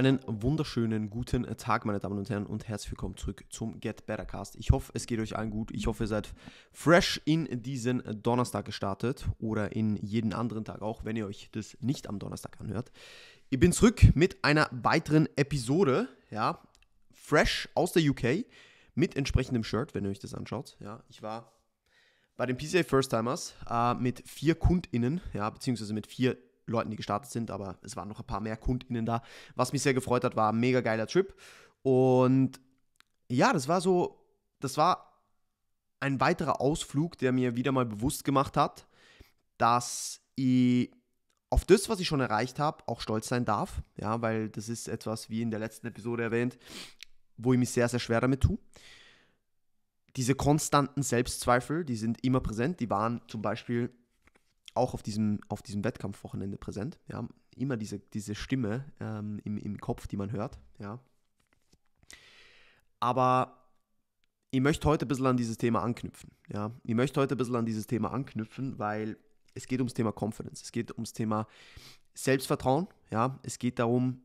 Einen wunderschönen guten äh, Tag, meine Damen und Herren, und herzlich willkommen zurück zum Get Better Cast. Ich hoffe, es geht euch allen gut. Ich hoffe, ihr seid fresh in diesen äh, Donnerstag gestartet oder in jeden anderen Tag auch, wenn ihr euch das nicht am Donnerstag anhört. Ich bin zurück mit einer weiteren Episode, ja, fresh aus der UK mit entsprechendem Shirt, wenn ihr euch das anschaut. Ja, ich war bei den PCA First Timers äh, mit vier KundInnen, ja, beziehungsweise mit vier Leuten, die gestartet sind, aber es waren noch ein paar mehr KundInnen da. Was mich sehr gefreut hat, war ein mega geiler Trip. Und ja, das war so, das war ein weiterer Ausflug, der mir wieder mal bewusst gemacht hat, dass ich auf das, was ich schon erreicht habe, auch stolz sein darf. Ja, weil das ist etwas, wie in der letzten Episode erwähnt, wo ich mich sehr, sehr schwer damit tue. Diese konstanten Selbstzweifel, die sind immer präsent. Die waren zum Beispiel auch auf diesem, auf diesem Wettkampfwochenende präsent. Ja, immer diese, diese Stimme ähm, im, im Kopf, die man hört. Ja. Aber ich möchte heute ein bisschen an dieses Thema anknüpfen. Ja. Ich möchte heute ein bisschen an dieses Thema anknüpfen, weil es geht ums Thema Confidence, es geht ums Thema Selbstvertrauen. Ja. Es geht darum,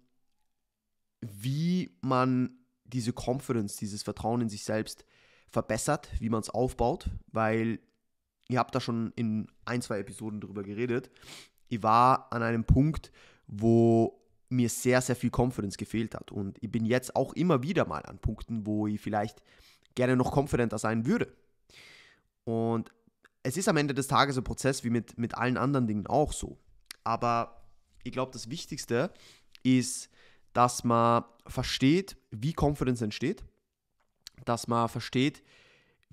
wie man diese Confidence, dieses Vertrauen in sich selbst verbessert, wie man es aufbaut, weil ihr habt da schon in ein, zwei Episoden drüber geredet, ich war an einem Punkt, wo mir sehr, sehr viel Confidence gefehlt hat. Und ich bin jetzt auch immer wieder mal an Punkten, wo ich vielleicht gerne noch confidenter sein würde. Und es ist am Ende des Tages ein Prozess wie mit, mit allen anderen Dingen auch so. Aber ich glaube, das Wichtigste ist, dass man versteht, wie Confidence entsteht, dass man versteht,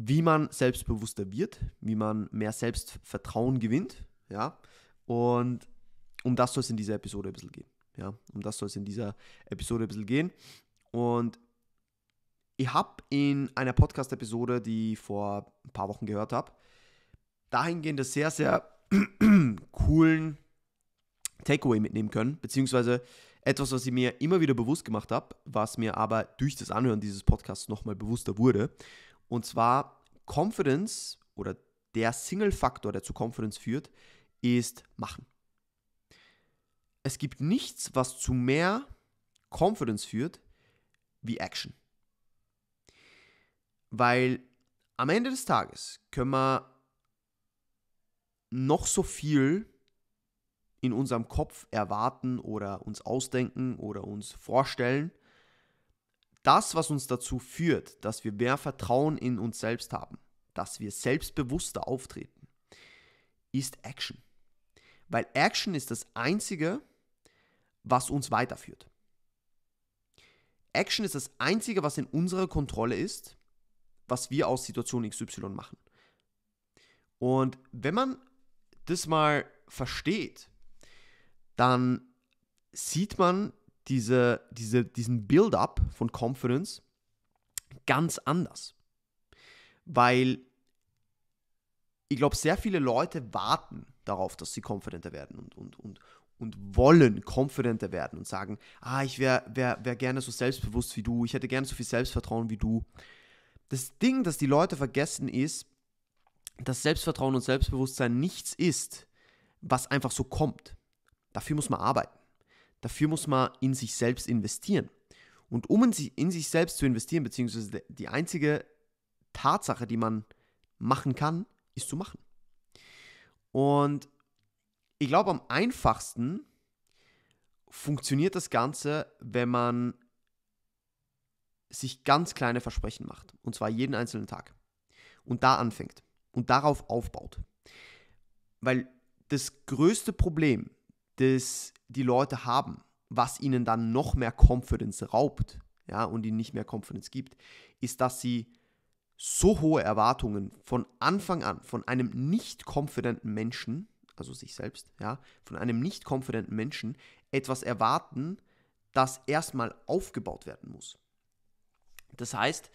wie man selbstbewusster wird, wie man mehr Selbstvertrauen gewinnt. Ja? Und um das soll es in dieser Episode ein bisschen gehen. Ja? Um das soll es in dieser Episode ein bisschen gehen. Und ich habe in einer Podcast-Episode, die ich vor ein paar Wochen gehört habe, dahingehend einen sehr, sehr coolen Takeaway mitnehmen können, beziehungsweise etwas, was ich mir immer wieder bewusst gemacht habe, was mir aber durch das Anhören dieses Podcasts nochmal bewusster wurde. Und zwar Confidence oder der Single-Faktor, der zu Confidence führt, ist Machen. Es gibt nichts, was zu mehr Confidence führt, wie Action. Weil am Ende des Tages können wir noch so viel in unserem Kopf erwarten oder uns ausdenken oder uns vorstellen das, was uns dazu führt, dass wir mehr Vertrauen in uns selbst haben, dass wir selbstbewusster auftreten, ist Action. Weil Action ist das Einzige, was uns weiterführt. Action ist das Einzige, was in unserer Kontrolle ist, was wir aus Situation XY machen. Und wenn man das mal versteht, dann sieht man, diese, diese, diesen Build-up von Confidence ganz anders. Weil ich glaube, sehr viele Leute warten darauf, dass sie confidenter werden und, und, und, und wollen confidenter werden und sagen, ah, ich wäre wär, wär gerne so selbstbewusst wie du, ich hätte gerne so viel Selbstvertrauen wie du. Das Ding, das die Leute vergessen, ist, dass Selbstvertrauen und Selbstbewusstsein nichts ist, was einfach so kommt. Dafür muss man arbeiten. Dafür muss man in sich selbst investieren. Und um in sich, selbst zu investieren, beziehungsweise die einzige Tatsache, die man machen kann, ist zu machen. Und ich glaube, am einfachsten funktioniert das Ganze, wenn man sich ganz kleine Versprechen macht. Und zwar jeden einzelnen Tag. Und da anfängt. Und darauf aufbaut. Weil das größte Problem des die Leute haben, was ihnen dann noch mehr Confidence raubt ja, und ihnen nicht mehr Confidence gibt, ist, dass sie so hohe Erwartungen von Anfang an von einem nicht konfidenten Menschen, also sich selbst, ja, von einem nicht konfidenten Menschen etwas erwarten, das erstmal aufgebaut werden muss. Das heißt,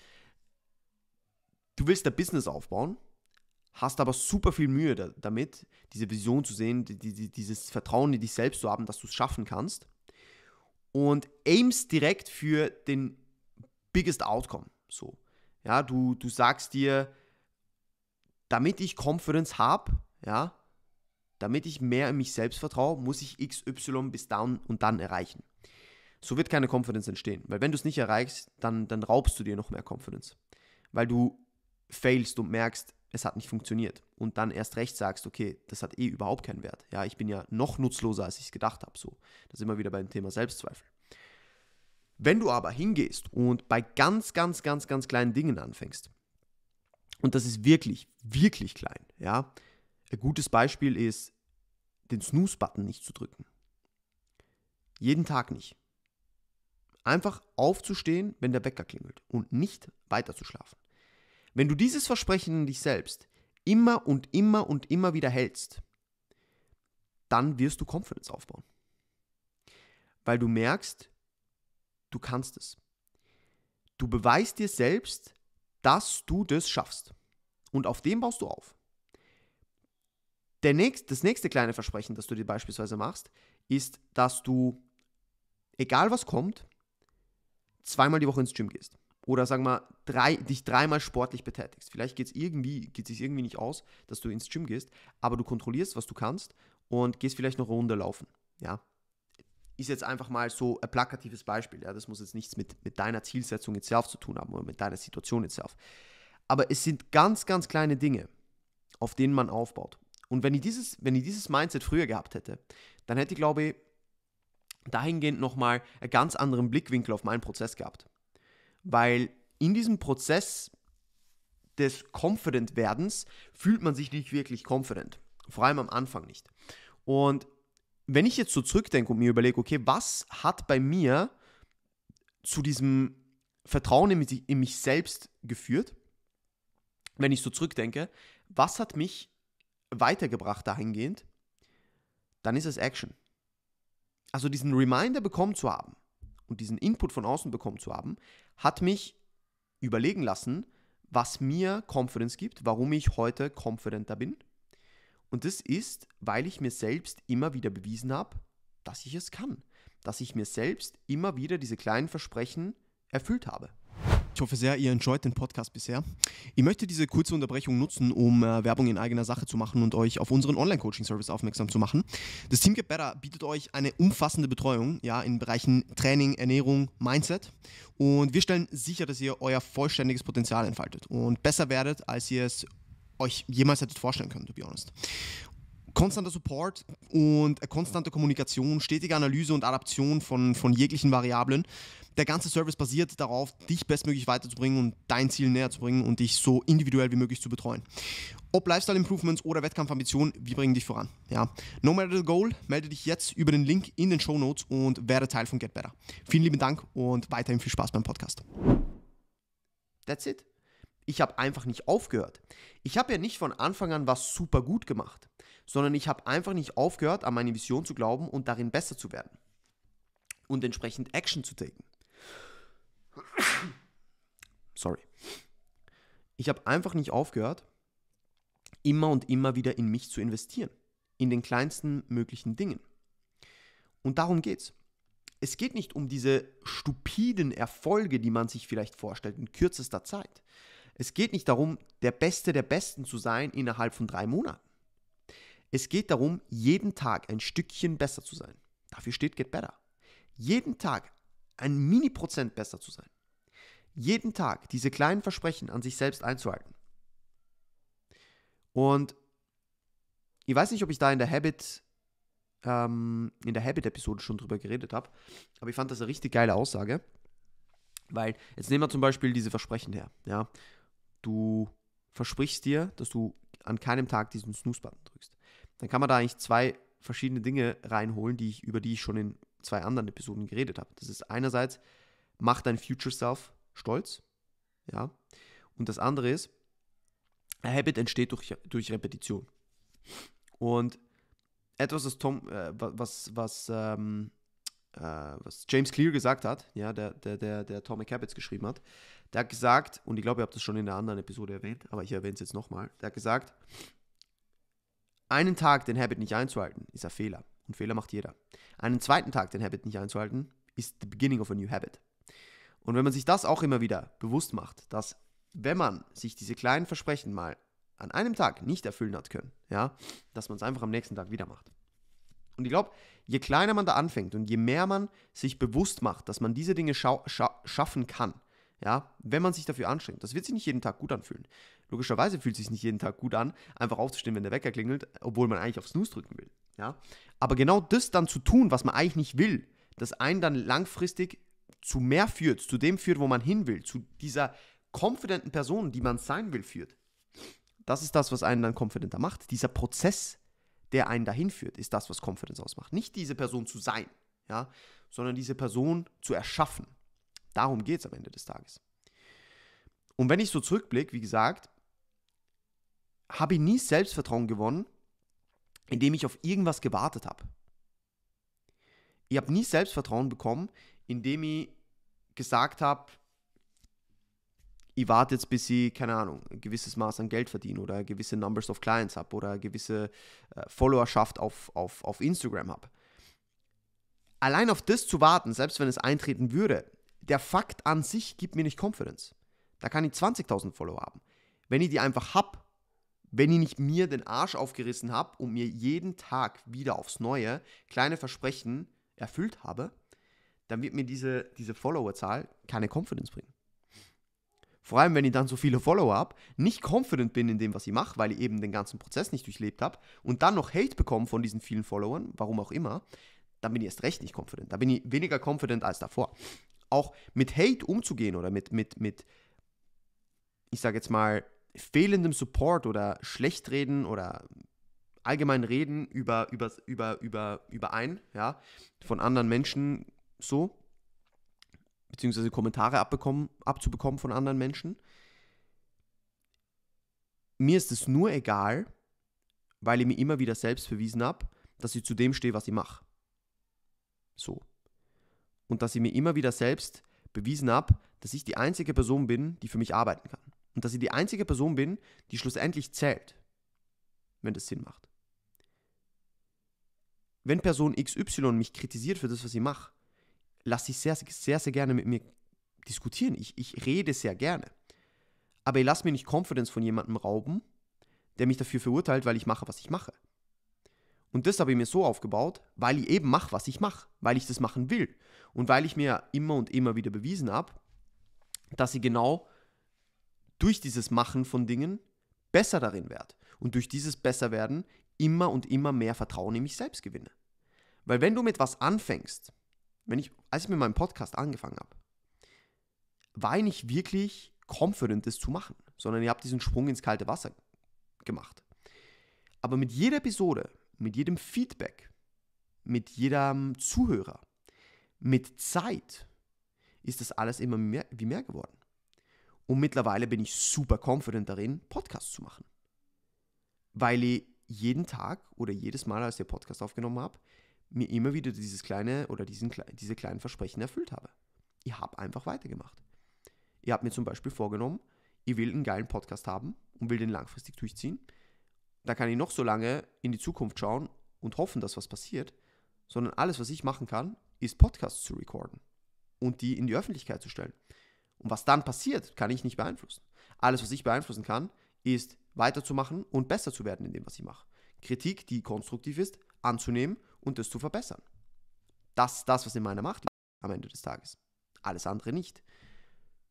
du willst ein Business aufbauen hast aber super viel Mühe da, damit, diese Vision zu sehen, die, die, dieses Vertrauen in dich selbst zu haben, dass du es schaffen kannst. Und aimst direkt für den biggest outcome. So. Ja, du, du sagst dir, damit ich Confidence habe, ja, damit ich mehr in mich selbst vertraue, muss ich XY bis dann und dann erreichen. So wird keine Confidence entstehen, weil wenn du es nicht erreichst, dann, dann raubst du dir noch mehr Confidence, weil du failst und merkst, es hat nicht funktioniert und dann erst recht sagst, okay, das hat eh überhaupt keinen Wert. Ja, ich bin ja noch nutzloser, als ich es gedacht habe. So, das immer wieder beim Thema Selbstzweifel. Wenn du aber hingehst und bei ganz, ganz, ganz, ganz kleinen Dingen anfängst, und das ist wirklich, wirklich klein, ja, ein gutes Beispiel ist, den Snooze-Button nicht zu drücken. Jeden Tag nicht. Einfach aufzustehen, wenn der Wecker klingelt und nicht weiterzuschlafen. Wenn du dieses Versprechen an dich selbst immer und immer und immer wieder hältst, dann wirst du Confidence aufbauen. Weil du merkst, du kannst es. Du beweist dir selbst, dass du das schaffst. Und auf dem baust du auf. Nächst, das nächste kleine Versprechen, das du dir beispielsweise machst, ist, dass du, egal was kommt, zweimal die Woche ins Gym gehst oder sagen wir mal, drei, dich dreimal sportlich betätigst. Vielleicht geht es irgendwie, geht sich irgendwie nicht aus, dass du ins Gym gehst, aber du kontrollierst, was du kannst und gehst vielleicht noch Runde laufen. Ja. Ist jetzt einfach mal so ein plakatives Beispiel. Ja. Das muss jetzt nichts mit, mit deiner Zielsetzung jetzt self zu tun haben oder mit deiner Situation jetzt self. Aber es sind ganz, ganz kleine Dinge, auf denen man aufbaut. Und wenn ich dieses, wenn ich dieses Mindset früher gehabt hätte, dann hätte ich, glaube ich, dahingehend nochmal einen ganz anderen Blickwinkel auf meinen Prozess gehabt weil in diesem Prozess des Confident-Werdens fühlt man sich nicht wirklich confident. Vor allem am Anfang nicht. Und wenn ich jetzt so zurückdenke und mir überlege, okay, was hat bei mir zu diesem Vertrauen in mich, in mich selbst geführt, wenn ich so zurückdenke, was hat mich weitergebracht dahingehend, dann ist es Action. Also diesen Reminder bekommen zu haben, und diesen Input von außen bekommen zu haben, hat mich überlegen lassen, was mir Confidence gibt, warum ich heute confidenter bin. Und das ist, weil ich mir selbst immer wieder bewiesen habe, dass ich es kann. Dass ich mir selbst immer wieder diese kleinen Versprechen erfüllt habe. Ich hoffe sehr, ihr enjoyt den Podcast bisher. Ich möchte diese kurze Unterbrechung nutzen, um äh, Werbung in eigener Sache zu machen und euch auf unseren Online-Coaching-Service aufmerksam zu machen. Das Team Get Better bietet euch eine umfassende Betreuung ja, in Bereichen Training, Ernährung, Mindset. Und wir stellen sicher, dass ihr euer vollständiges Potenzial entfaltet und besser werdet, als ihr es euch jemals hättet vorstellen können, to be honest konstanter Support und äh, konstante Kommunikation, stetige Analyse und Adaption von, von jeglichen Variablen der ganze Service basiert darauf, dich bestmöglich weiterzubringen und dein Ziel näher zu bringen und dich so individuell wie möglich zu betreuen. Ob Lifestyle Improvements oder Wettkampfambitionen, wir bringen dich voran. Ja. No matter the goal, melde dich jetzt über den Link in den Show Notes und werde Teil von Get Better. Vielen lieben Dank und weiterhin viel Spaß beim Podcast. That's it. Ich habe einfach nicht aufgehört. Ich habe ja nicht von Anfang an was super gut gemacht, sondern ich habe einfach nicht aufgehört, an meine Vision zu glauben und darin besser zu werden und entsprechend Action zu taken. Sorry. Ich habe einfach nicht aufgehört, immer und immer wieder in mich zu investieren. In den kleinsten möglichen Dingen. Und darum geht's. Es geht nicht um diese stupiden Erfolge, die man sich vielleicht vorstellt in kürzester Zeit. Es geht nicht darum, der Beste der Besten zu sein innerhalb von drei Monaten. Es geht darum, jeden Tag ein Stückchen besser zu sein. Dafür steht Get Better. Jeden Tag ein Mini-Prozent besser zu sein. Jeden Tag diese kleinen Versprechen an sich selbst einzuhalten. Und ich weiß nicht, ob ich da in der Habit ähm, in der Habit-Episode schon drüber geredet habe, aber ich fand das eine richtig geile Aussage, weil jetzt nehmen wir zum Beispiel diese Versprechen her. Ja, du versprichst dir, dass du an keinem Tag diesen Snooze-Button drückst. Dann kann man da eigentlich zwei verschiedene Dinge reinholen, die ich, über die ich schon in zwei anderen Episoden geredet habe. Das ist einerseits, mach dein Future Self stolz, ja, und das andere ist, ein Habit entsteht durch, durch Repetition. Und etwas, was, Tom, äh, was, was, ähm, äh, was James Clear gesagt hat, ja, der, der, der, der Atomic Habits geschrieben hat, der hat gesagt, und ich glaube, ihr habt das schon in der anderen Episode erwähnt, aber ich erwähne es jetzt nochmal, der hat gesagt, einen Tag den Habit nicht einzuhalten, ist ein Fehler. Und Fehler macht jeder. Einen zweiten Tag den Habit nicht einzuhalten, ist the beginning of a new habit. Und wenn man sich das auch immer wieder bewusst macht, dass wenn man sich diese kleinen Versprechen mal an einem Tag nicht erfüllen hat können, ja, dass man es einfach am nächsten Tag wieder macht. Und ich glaube, je kleiner man da anfängt und je mehr man sich bewusst macht, dass man diese Dinge scha scha schaffen kann, ja, wenn man sich dafür anstrengt, das wird sich nicht jeden Tag gut anfühlen. Logischerweise fühlt es sich nicht jeden Tag gut an, einfach aufzustehen, wenn der Wecker klingelt, obwohl man eigentlich auf Snooze drücken will. Ja? Aber genau das dann zu tun, was man eigentlich nicht will, das einen dann langfristig zu mehr führt, zu dem führt, wo man hin will, zu dieser confidenten Person, die man sein will, führt. Das ist das, was einen dann confidenter macht. Dieser Prozess, der einen dahin führt, ist das, was Confidence ausmacht. Nicht diese Person zu sein, ja, sondern diese Person zu erschaffen. Darum geht es am Ende des Tages. Und wenn ich so zurückblicke, wie gesagt, habe ich nie Selbstvertrauen gewonnen, indem ich auf irgendwas gewartet habe. Ich habe nie Selbstvertrauen bekommen, indem ich gesagt habe, ich warte jetzt, bis ich, keine Ahnung, ein gewisses Maß an Geld verdiene oder gewisse Numbers of Clients habe oder gewisse äh, Followerschaft auf, auf, auf Instagram habe. Allein auf das zu warten, selbst wenn es eintreten würde, der Fakt an sich gibt mir nicht Confidence. Da kann ich 20.000 Follower haben. Wenn ich die einfach habe, wenn ich nicht mir den Arsch aufgerissen habe und mir jeden Tag wieder aufs Neue kleine Versprechen erfüllt habe, dann wird mir diese, diese Followerzahl keine Confidence bringen. Vor allem, wenn ich dann so viele Follower habe, nicht confident bin in dem, was ich mache, weil ich eben den ganzen Prozess nicht durchlebt habe und dann noch Hate bekomme von diesen vielen Followern, warum auch immer, dann bin ich erst recht nicht confident. Da bin ich weniger confident als davor. Auch mit Hate umzugehen oder mit, mit, mit ich sage jetzt mal, fehlendem Support oder Schlechtreden oder allgemein Reden über, über, über, über, über ein, ja, von anderen Menschen so, beziehungsweise Kommentare abbekommen, abzubekommen von anderen Menschen. Mir ist es nur egal, weil ich mir immer wieder selbst bewiesen habe, dass ich zu dem stehe, was ich mache. So. Und dass ich mir immer wieder selbst bewiesen habe, dass ich die einzige Person bin, die für mich arbeiten kann und dass ich die einzige Person bin, die schlussendlich zählt, wenn das Sinn macht. Wenn Person XY mich kritisiert für das, was ich mache, lasse ich sehr, sehr, sehr gerne mit mir diskutieren. Ich, ich rede sehr gerne. Aber ich lasse mir nicht Confidence von jemandem rauben, der mich dafür verurteilt, weil ich mache, was ich mache. Und das habe ich mir so aufgebaut, weil ich eben mache, was ich mache, weil ich das machen will. Und weil ich mir immer und immer wieder bewiesen habe, dass ich genau durch dieses Machen von Dingen besser darin werde und durch dieses Besserwerden immer und immer mehr Vertrauen in mich selbst gewinne. Weil wenn du mit was anfängst, wenn ich, als ich mit meinem Podcast angefangen habe, war ich nicht wirklich confident, das zu machen, sondern ich habe diesen Sprung ins kalte Wasser gemacht. Aber mit jeder Episode, mit jedem Feedback, mit jedem Zuhörer, mit Zeit ist das alles immer mehr, wie mehr geworden. Und mittlerweile bin ich super confident darin, Podcasts zu machen. Weil ich jeden Tag oder jedes Mal, als ich den Podcast aufgenommen habe, mir immer wieder dieses kleine oder diesen, diese kleinen Versprechen erfüllt habe. Ich habe einfach weitergemacht. Ich habe mir zum Beispiel vorgenommen, ich will einen geilen Podcast haben und will den langfristig durchziehen. Da kann ich noch so lange in die Zukunft schauen und hoffen, dass was passiert, sondern alles, was ich machen kann, ist Podcasts zu recorden und die in die Öffentlichkeit zu stellen. Und was dann passiert, kann ich nicht beeinflussen. Alles, was ich beeinflussen kann, ist weiterzumachen und besser zu werden in dem, was ich mache. Kritik, die konstruktiv ist, anzunehmen und das zu verbessern. Das ist das, was in meiner Macht liegt am Ende des Tages. Alles andere nicht.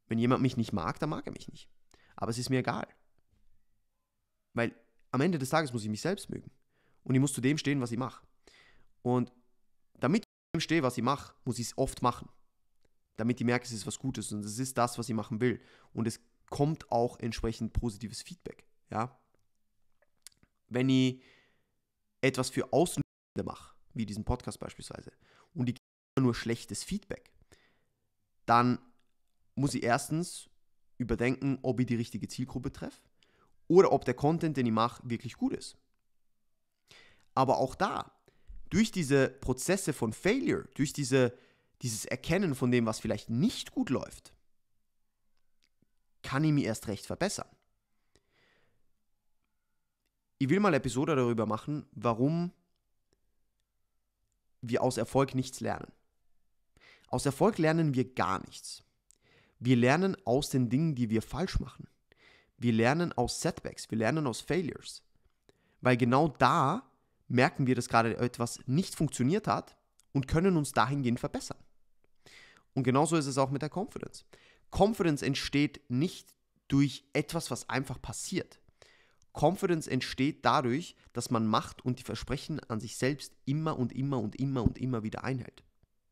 Wenn jemand mich nicht mag, dann mag er mich nicht. Aber es ist mir egal. Weil am Ende des Tages muss ich mich selbst mögen. Und ich muss zu dem stehen, was ich mache. Und damit ich zu dem stehe, was ich mache, muss ich es oft machen damit die merken, es ist was Gutes und es ist das, was sie machen will. Und es kommt auch entsprechend positives Feedback. Ja? Wenn ich etwas für Außenstehende mache, wie diesen Podcast beispielsweise, und ich nur schlechtes Feedback, dann muss ich erstens überdenken, ob ich die richtige Zielgruppe treffe oder ob der Content, den ich mache, wirklich gut ist. Aber auch da, durch diese Prozesse von Failure, durch diese dieses Erkennen von dem, was vielleicht nicht gut läuft, kann ich mir erst recht verbessern. Ich will mal eine Episode darüber machen, warum wir aus Erfolg nichts lernen. Aus Erfolg lernen wir gar nichts. Wir lernen aus den Dingen, die wir falsch machen. Wir lernen aus Setbacks, wir lernen aus Failures. Weil genau da merken wir, dass gerade etwas nicht funktioniert hat und können uns dahingehend verbessern. Und genauso ist es auch mit der Confidence. Confidence entsteht nicht durch etwas, was einfach passiert. Confidence entsteht dadurch, dass man macht und die Versprechen an sich selbst immer und immer und immer und immer wieder einhält.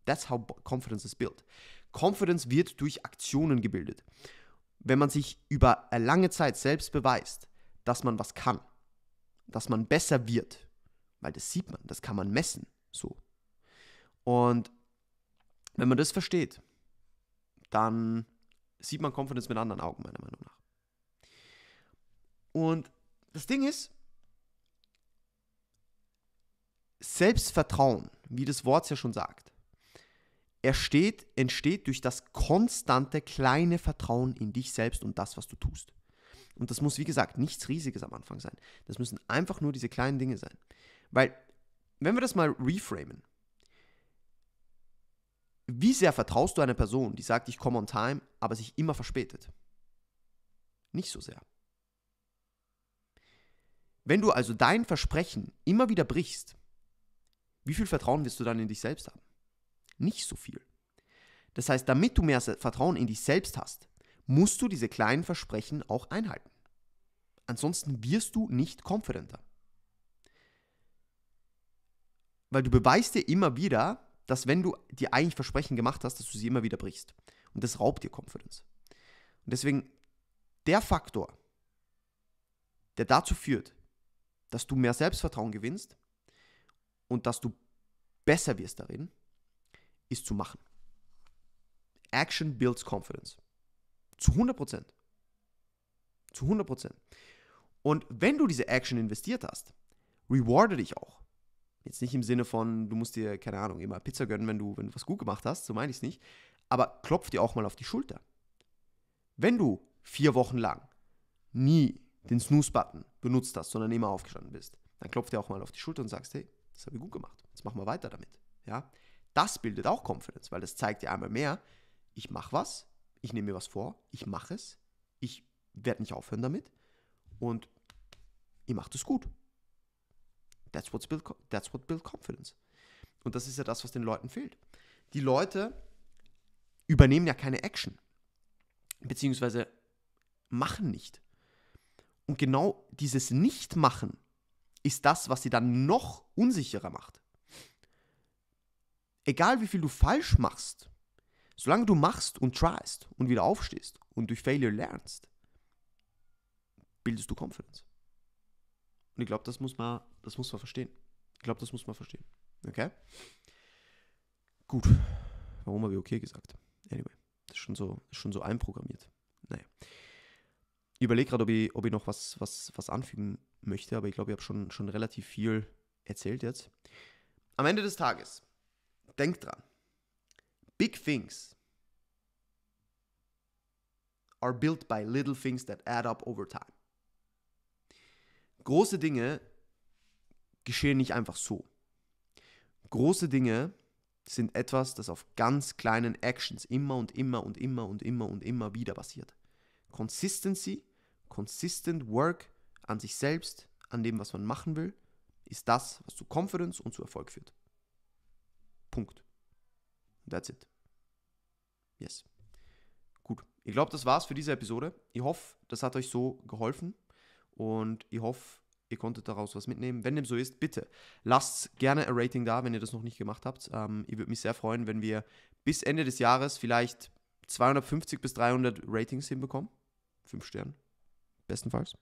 That's how confidence is built. Confidence wird durch Aktionen gebildet. Wenn man sich über eine lange Zeit selbst beweist, dass man was kann, dass man besser wird, weil das sieht man, das kann man messen, so. Und wenn man das versteht, dann sieht man Confidence mit anderen Augen, meiner Meinung nach. Und das Ding ist, Selbstvertrauen, wie das Wort ja schon sagt, ersteht, entsteht durch das konstante kleine Vertrauen in dich selbst und das, was du tust. Und das muss, wie gesagt, nichts Riesiges am Anfang sein. Das müssen einfach nur diese kleinen Dinge sein. Weil, wenn wir das mal reframen, wie sehr vertraust du einer Person, die sagt, ich komme on time, aber sich immer verspätet? Nicht so sehr. Wenn du also dein Versprechen immer wieder brichst, wie viel Vertrauen wirst du dann in dich selbst haben? Nicht so viel. Das heißt, damit du mehr Vertrauen in dich selbst hast, musst du diese kleinen Versprechen auch einhalten. Ansonsten wirst du nicht confidenter. Weil du beweist dir immer wieder, dass wenn du dir eigentlich Versprechen gemacht hast, dass du sie immer wieder brichst. Und das raubt dir Confidence. Und deswegen der Faktor, der dazu führt, dass du mehr Selbstvertrauen gewinnst und dass du besser wirst darin, ist zu machen. Action builds confidence. Zu 100 Zu 100 Und wenn du diese Action investiert hast, rewarde dich auch. Jetzt nicht im Sinne von, du musst dir, keine Ahnung, immer Pizza gönnen, wenn du, wenn du was gut gemacht hast, so meine ich es nicht. Aber klopf dir auch mal auf die Schulter. Wenn du vier Wochen lang nie den Snooze-Button benutzt hast, sondern immer aufgestanden bist, dann klopf dir auch mal auf die Schulter und sagst, hey, das habe ich gut gemacht, jetzt machen wir weiter damit. Ja? Das bildet auch Confidence, weil das zeigt dir einmal mehr, ich mache was, ich nehme mir was vor, ich mache es, ich werde nicht aufhören damit und ihr macht es gut. That's, what's build, that's what builds confidence. Und das ist ja das, was den Leuten fehlt. Die Leute übernehmen ja keine Action, beziehungsweise machen nicht. Und genau dieses Nicht-Machen ist das, was sie dann noch unsicherer macht. Egal wie viel du falsch machst, solange du machst und tryst und wieder aufstehst und durch Failure lernst, bildest du Confidence. Und ich glaube, das muss man das muss man verstehen. Ich glaube, das muss man verstehen. Okay? Gut. Warum habe ich okay gesagt? Anyway, das ist schon so, ist schon so einprogrammiert. Naja. Ich überlege gerade, ob ich, ob ich noch was, was, was anfügen möchte, aber ich glaube, ich habe schon, schon relativ viel erzählt jetzt. Am Ende des Tages, denkt dran: Big things are built by little things that add up over time. Große Dinge geschehen nicht einfach so. Große Dinge sind etwas, das auf ganz kleinen Actions immer und immer und immer und immer und immer wieder basiert. Consistency, consistent work an sich selbst, an dem, was man machen will, ist das, was zu Confidence und zu Erfolg führt. Punkt. That's it. Yes. Gut. Ich glaube, das war's für diese Episode. Ich hoffe, das hat euch so geholfen und ich hoffe, Ihr konntet daraus was mitnehmen. Wenn dem so ist, bitte lasst gerne ein Rating da, wenn ihr das noch nicht gemacht habt. Ähm, ich würde mich sehr freuen, wenn wir bis Ende des Jahres vielleicht 250 bis 300 Ratings hinbekommen. Fünf Sterne. Bestenfalls.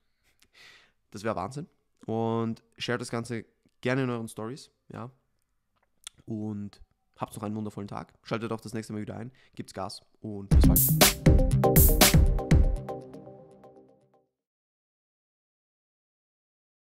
Das wäre Wahnsinn. Und share das Ganze gerne in euren Stories. Ja. Und habt noch einen wundervollen Tag. Schaltet auch das nächste Mal wieder ein. Gibt's Gas und bis bald.